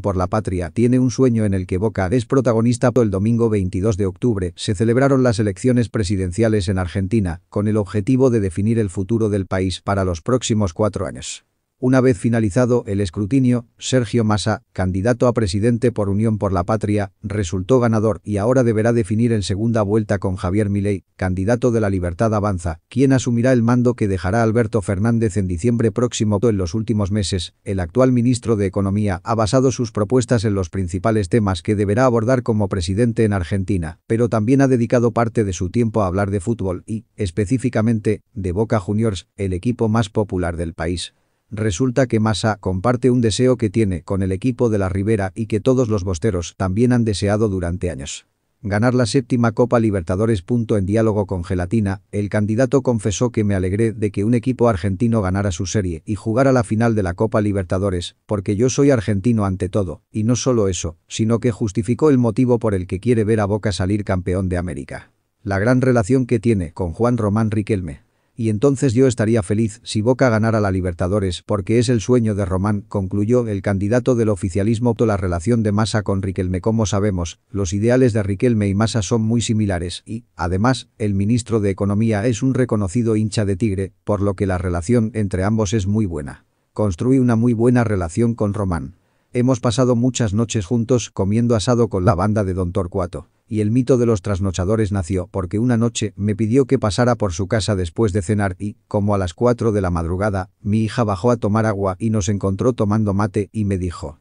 por la patria tiene un sueño en el que Boca es protagonista. El domingo 22 de octubre se celebraron las elecciones presidenciales en Argentina, con el objetivo de definir el futuro del país para los próximos cuatro años. Una vez finalizado el escrutinio, Sergio Massa, candidato a presidente por Unión por la Patria, resultó ganador y ahora deberá definir en segunda vuelta con Javier Milei, candidato de la Libertad Avanza, quien asumirá el mando que dejará Alberto Fernández en diciembre próximo. En los últimos meses, el actual ministro de Economía ha basado sus propuestas en los principales temas que deberá abordar como presidente en Argentina, pero también ha dedicado parte de su tiempo a hablar de fútbol y, específicamente, de Boca Juniors, el equipo más popular del país. Resulta que Massa comparte un deseo que tiene con el equipo de la Ribera y que todos los bosteros también han deseado durante años. Ganar la séptima Copa Libertadores. En diálogo con Gelatina, el candidato confesó que me alegré de que un equipo argentino ganara su serie y jugara la final de la Copa Libertadores, porque yo soy argentino ante todo, y no solo eso, sino que justificó el motivo por el que quiere ver a Boca salir campeón de América. La gran relación que tiene con Juan Román Riquelme. Y entonces yo estaría feliz si Boca ganara la Libertadores porque es el sueño de Román, concluyó el candidato del oficialismo. La relación de Massa con Riquelme Como sabemos, los ideales de Riquelme y Massa son muy similares y, además, el ministro de Economía es un reconocido hincha de Tigre, por lo que la relación entre ambos es muy buena. Construí una muy buena relación con Román. Hemos pasado muchas noches juntos comiendo asado con la banda de Don Torcuato y el mito de los trasnochadores nació porque una noche me pidió que pasara por su casa después de cenar y, como a las 4 de la madrugada, mi hija bajó a tomar agua y nos encontró tomando mate y me dijo